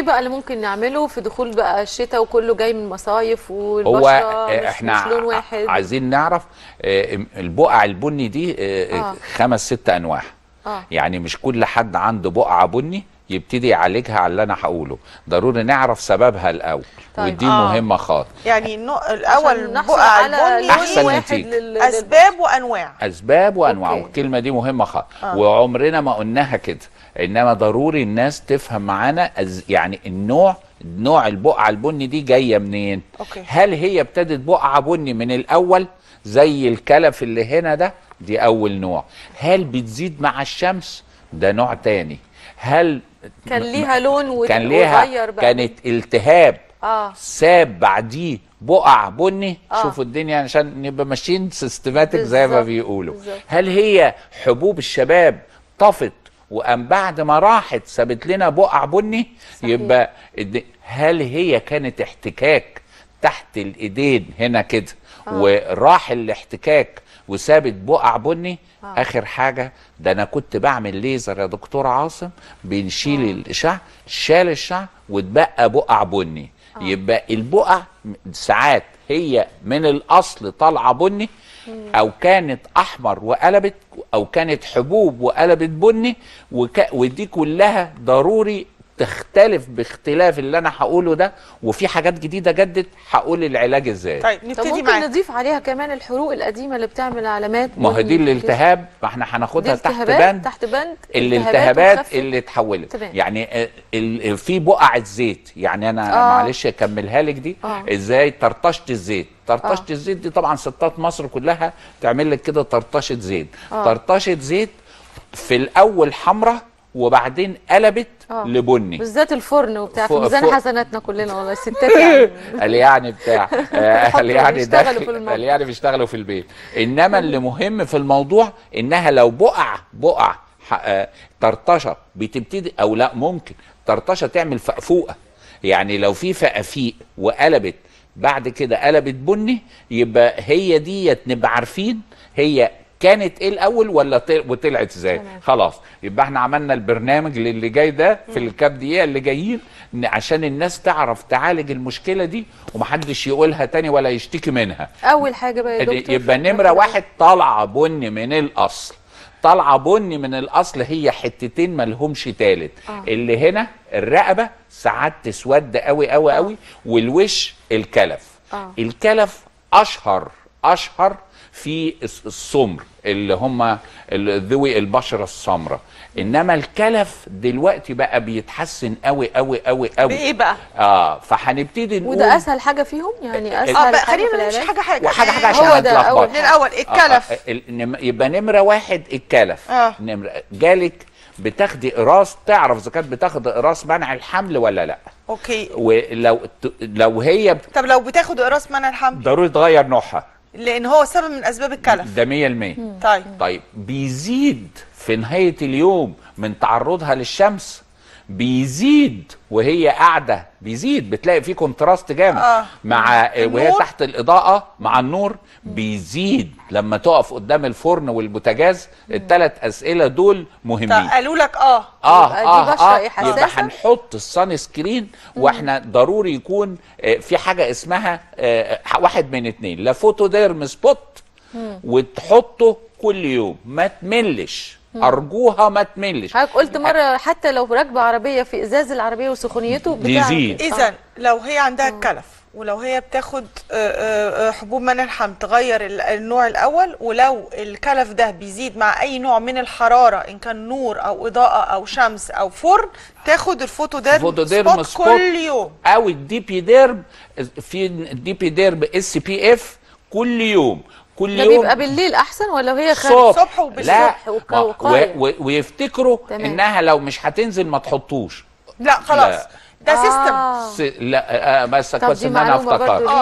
ايه بقى اللي ممكن نعمله في دخول بقى الشتاء وكله جاي من مصايف والبشره هو إيه، مش احنا مش لون واحد عايزين نعرف إيه، البقع البني دي إيه، آه. خمس ست انواع آه. يعني مش كل حد عنده بقعه بني يبتدي يعالجها على اللي انا هقوله ضروري نعرف سببها الاول طيب. ودي آه. مهمه خالص يعني الاول بقى على احسن نتيجه لل... اسباب وانواع اسباب وانواع أوكي. والكلمه دي مهمه خالص آه. وعمرنا ما قلناها كده انما ضروري الناس تفهم معانا يعني النوع نوع البقعه البني دي جايه منين أوكي. هل هي ابتدت بقعه بني من الاول زي الكلف اللي هنا ده دي اول نوع هل بتزيد مع الشمس ده نوع تاني هل كان ليها لون كان ليها بقى. كانت التهاب آه. ساب بعديه بقع بني آه. شوفوا الدنيا عشان نبقى ماشيين سيستماتيك زي ما بيقولوا بالزبط. هل هي حبوب الشباب طفت وقام بعد ما راحت سابت لنا بقع بني صحيح. يبقى هل هي كانت احتكاك تحت الايدين هنا كده آه. وراح الاحتكاك وسابت بقع بني آه. اخر حاجه ده انا كنت بعمل ليزر يا دكتور عاصم بنشيل آه. الشعر شال الشعر واتبقى بقع بني آه. يبقى البقع ساعات هي من الاصل طالعه بني او كانت احمر وقلبت او كانت حبوب وقلبت بني ودي كلها ضروري تختلف باختلاف اللي انا هقوله ده وفي حاجات جديده جدت هقول العلاج ازاي طيب نبتدي طب ممكن معاك. نضيف عليها كمان الحروق القديمه اللي بتعمل علامات ما هي دي الالتهاب ما احنا هناخدها تحت بند تحت بند الالتهابات اللي اتحولت يعني آه، آه، في بقع الزيت يعني انا آه. معلش اكملها لك دي آه. ازاي طرطشه الزيت طرطشه آه. الزيت دي طبعا ستات مصر كلها تعمل لك كده طرطشه زيت آه. طرطشه زيت في الاول حمراء وبعدين قلبت أوه. لبني بالذات الفرن وبتاع في ميزان ف... حسناتنا كلنا والله الستات يعني قال يعني بتاع آه، قال يعني قال يعني بيشتغلوا في البيت انما اللي مهم في الموضوع انها لو بقع بقع آه، طرطشه بتبتدي او لا ممكن طرطشه تعمل فقفوقه يعني لو في فقافيق وقلبت بعد كده قلبت بني يبقى هي ديت نبقى عارفين هي كانت ايه الاول ولا طل... وطلعت ازاي خلاص يبقى احنا عملنا البرنامج للي جاي ده في الكاب دقيقه اللي جايين عشان الناس تعرف تعالج المشكله دي ومحدش يقولها تاني ولا يشتكي منها اول حاجه بقى يا دكتور يبقى نمره واحد طالعه بني من الاصل طالعه بني من الاصل هي حتتين ملهمش تالت آه. اللي هنا الرقبه ساعات تسود قوي قوي آه. قوي والوش الكلف آه. الكلف اشهر اشهر في السمر اللي هم ذوي البشره السمراء انما الكلف دلوقتي بقى بيتحسن قوي قوي قوي قوي بايه بقى اه فهنبتدي نقول وده اسهل حاجه فيهم يعني اسهل آه بقى حاجه خلينا نمشي حاجه حاجه وحاجه حاجه عشان هتلخبط من الاول آه، آه، الكلف آه آه يبقى نمره واحد الكلف آه. نمره جالك بتاخدي قراص تعرف اذا كانت بتاخد قراص منع الحمل ولا لا اوكي ولو لو هي ب... طب لو بتاخد قراص منع الحمل ضروري تغير نوعها لان هو سبب من اسباب الكلف ده 100% طيب طيب بيزيد في نهايه اليوم من تعرضها للشمس بيزيد وهي قاعده بيزيد بتلاقي فيه كونتراست جامد آه. مع آه، وهي تحت الاضاءه مع النور بيزيد لما تقف قدام الفرن والبوتاجاز الثلاث اسئله دول مهمين طيب، قالوا لك اه اه اه, آه, آه يبقى هنحط الصن سكرين واحنا ضروري يكون آه، في حاجه اسمها آه، واحد من اتنين لا فوتوديرم سبوت وتحطه كل يوم ما تملش ارجوها ما تملش حضرتك قلت مره حتى لو راكبه عربيه في ازاز العربيه وسخونيته بتزيد اذا آه. لو هي عندها كلف ولو هي بتاخد آه، آه، حبوب منع الحمل تغير النوع الاول ولو الكلف ده بيزيد مع اي نوع من الحراره ان كان نور او اضاءه او شمس او فرن تاخد الفوتوديرم ديرم سبوت, سبوت كل يوم او الديبي ديرم في الديبي ديرم اس بي اف كل يوم كل ده يوم بيبقى بالليل احسن ولا هي خارج الصبح وبالصبح وقايه ويفتكروا تمام. انها لو مش هتنزل ما تحطوش لا خلاص لا. ده آه. سيستم س... لا آه بس كويس ان انا افتكرت